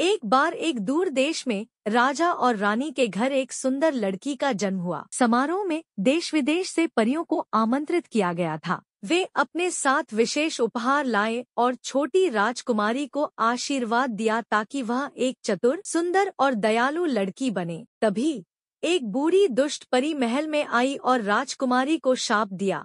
एक बार एक दूर देश में राजा और रानी के घर एक सुंदर लड़की का जन्म हुआ समारोह में देश विदेश से परियों को आमंत्रित किया गया था वे अपने साथ विशेष उपहार लाए और छोटी राजकुमारी को आशीर्वाद दिया ताकि वह एक चतुर सुंदर और दयालु लड़की बने तभी एक बूढ़ी दुष्ट परी महल में आई और राजकुमारी को शाप दिया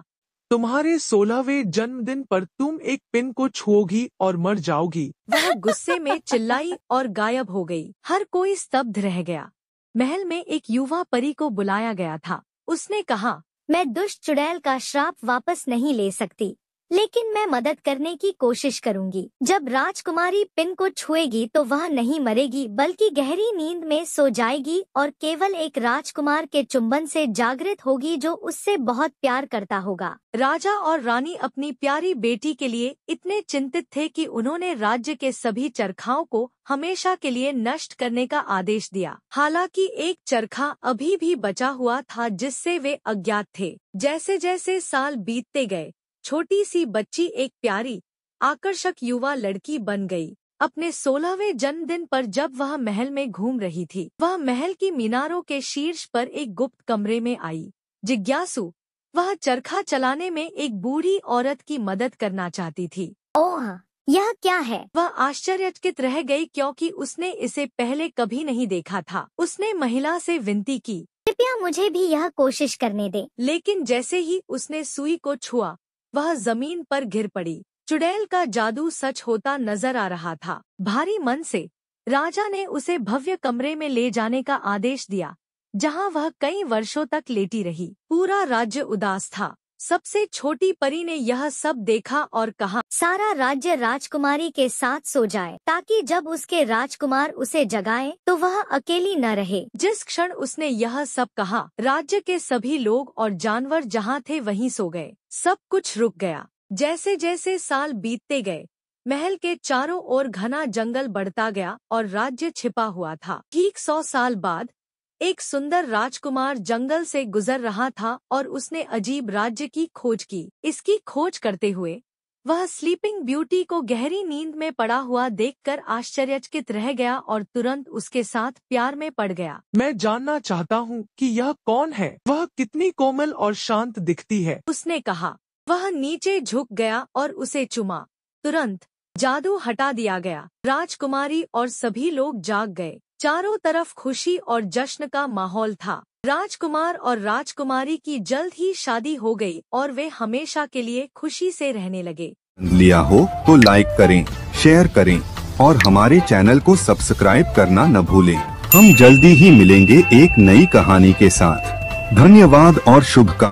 तुम्हारे सोलहवें जन्मदिन पर तुम एक पिन को छुओगी और मर जाओगी वह गुस्से में चिल्लाई और गायब हो गई हर कोई स्तब्ध रह गया महल में एक युवा परी को बुलाया गया था उसने कहा मैं दुष्ट चुड़ैल का श्राप वापस नहीं ले सकती लेकिन मैं मदद करने की कोशिश करूंगी जब राजकुमारी पिन को छुएगी तो वह नहीं मरेगी बल्कि गहरी नींद में सो जाएगी और केवल एक राजकुमार के चुंबन से जागृत होगी जो उससे बहुत प्यार करता होगा राजा और रानी अपनी प्यारी बेटी के लिए इतने चिंतित थे कि उन्होंने राज्य के सभी चरखाओं को हमेशा के लिए नष्ट करने का आदेश दिया हालांकि एक चरखा अभी भी बचा हुआ था जिससे वे अज्ञात थे जैसे जैसे साल बीतते गए छोटी सी बच्ची एक प्यारी आकर्षक युवा लड़की बन गई अपने सोलहवें जन्मदिन पर जब वह महल में घूम रही थी वह महल की मीनारों के शीर्ष पर एक गुप्त कमरे में आई जिज्ञासु वह चरखा चलाने में एक बूढ़ी औरत की मदद करना चाहती थी ओह यह क्या है वह आश्चर्यचकित रह गई क्योंकि उसने इसे पहले कभी नहीं देखा था उसने महिला से विनती की कृपया मुझे भी यह कोशिश करने दे लेकिन जैसे ही उसने सुई को छुआ वह जमीन पर गिर पड़ी चुड़ैल का जादू सच होता नजर आ रहा था भारी मन से राजा ने उसे भव्य कमरे में ले जाने का आदेश दिया जहां वह कई वर्षों तक लेटी रही पूरा राज्य उदास था सबसे छोटी परी ने यह सब देखा और कहा सारा राज्य राजकुमारी के साथ सो जाए ताकि जब उसके राजकुमार उसे जगाए तो वह अकेली न रहे जिस क्षण उसने यह सब कहा राज्य के सभी लोग और जानवर जहाँ थे वहीं सो गए सब कुछ रुक गया जैसे जैसे साल बीतते गए महल के चारों ओर घना जंगल बढ़ता गया और राज्य छिपा हुआ था ठीक सौ साल बाद एक सुंदर राजकुमार जंगल से गुजर रहा था और उसने अजीब राज्य की खोज की इसकी खोज करते हुए वह स्लीपिंग ब्यूटी को गहरी नींद में पड़ा हुआ देखकर आश्चर्यचकित रह गया और तुरंत उसके साथ प्यार में पड़ गया मैं जानना चाहता हूँ कि यह कौन है वह कितनी कोमल और शांत दिखती है उसने कहा वह नीचे झुक गया और उसे चुमा तुरंत जादू हटा दिया गया राजकुमारी और सभी लोग जाग गए चारों तरफ खुशी और जश्न का माहौल था राजकुमार और राजकुमारी की जल्द ही शादी हो गई और वे हमेशा के लिए खुशी से रहने लगे लिया हो तो लाइक करें शेयर करें और हमारे चैनल को सब्सक्राइब करना न भूलें हम जल्दी ही मिलेंगे एक नई कहानी के साथ धन्यवाद और शुभकामना